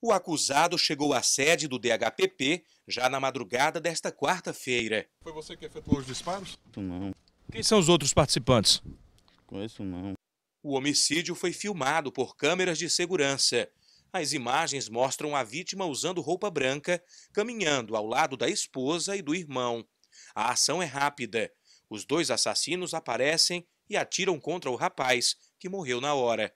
O acusado chegou à sede do DHPP já na madrugada desta quarta-feira. Foi você que efetuou os disparos? Não. Quem são os outros participantes? Conheço não. O homicídio foi filmado por câmeras de segurança. As imagens mostram a vítima usando roupa branca, caminhando ao lado da esposa e do irmão. A ação é rápida. Os dois assassinos aparecem e atiram contra o rapaz, que morreu na hora.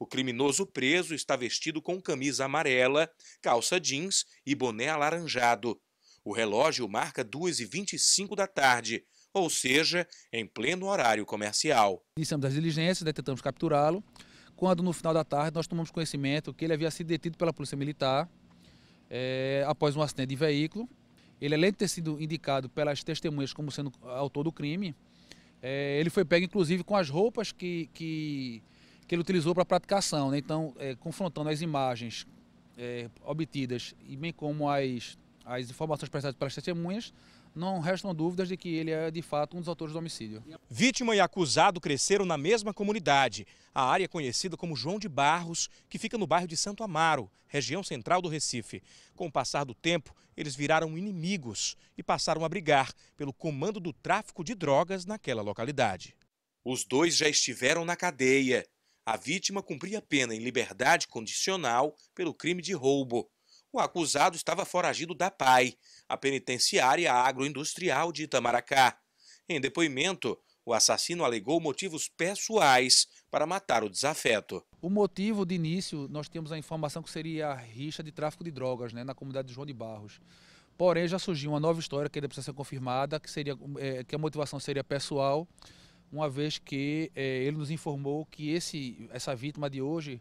O criminoso preso está vestido com camisa amarela, calça jeans e boné alaranjado. O relógio marca 2h25 da tarde, ou seja, em pleno horário comercial. Iniciamos as diligências, né, tentamos capturá-lo. Quando, no final da tarde, nós tomamos conhecimento que ele havia sido detido pela Polícia Militar é, após um acidente de veículo. Ele, além de ter sido indicado pelas testemunhas como sendo autor do crime, é, ele foi pego, inclusive, com as roupas que, que que ele utilizou para a praticação. Né? Então, é, confrontando as imagens é, obtidas e bem como as, as informações prestadas pelas testemunhas, não restam dúvidas de que ele é de fato um dos autores do homicídio. Vítima e acusado cresceram na mesma comunidade. A área é conhecida como João de Barros, que fica no bairro de Santo Amaro, região central do Recife. Com o passar do tempo, eles viraram inimigos e passaram a brigar pelo comando do tráfico de drogas naquela localidade. Os dois já estiveram na cadeia a vítima cumpria pena em liberdade condicional pelo crime de roubo. O acusado estava foragido da PAI, a penitenciária agroindustrial de Itamaracá. Em depoimento, o assassino alegou motivos pessoais para matar o desafeto. O motivo de início, nós temos a informação que seria a rixa de tráfico de drogas né, na comunidade de João de Barros. Porém, já surgiu uma nova história que ainda precisa ser confirmada, que, seria, é, que a motivação seria pessoal uma vez que é, ele nos informou que esse, essa vítima de hoje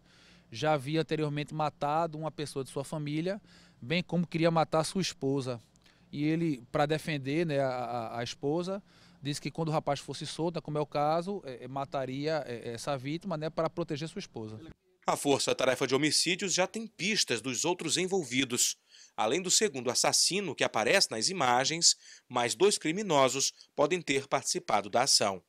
já havia anteriormente matado uma pessoa de sua família, bem como queria matar sua esposa. E ele, para defender né, a, a, esposa, disse que quando o rapaz fosse solto, como é o caso, é, mataria essa vítima né, para proteger sua esposa. A Força Tarefa de Homicídios já tem pistas dos outros envolvidos. Além do segundo assassino que aparece nas imagens, mais dois criminosos podem ter participado da ação.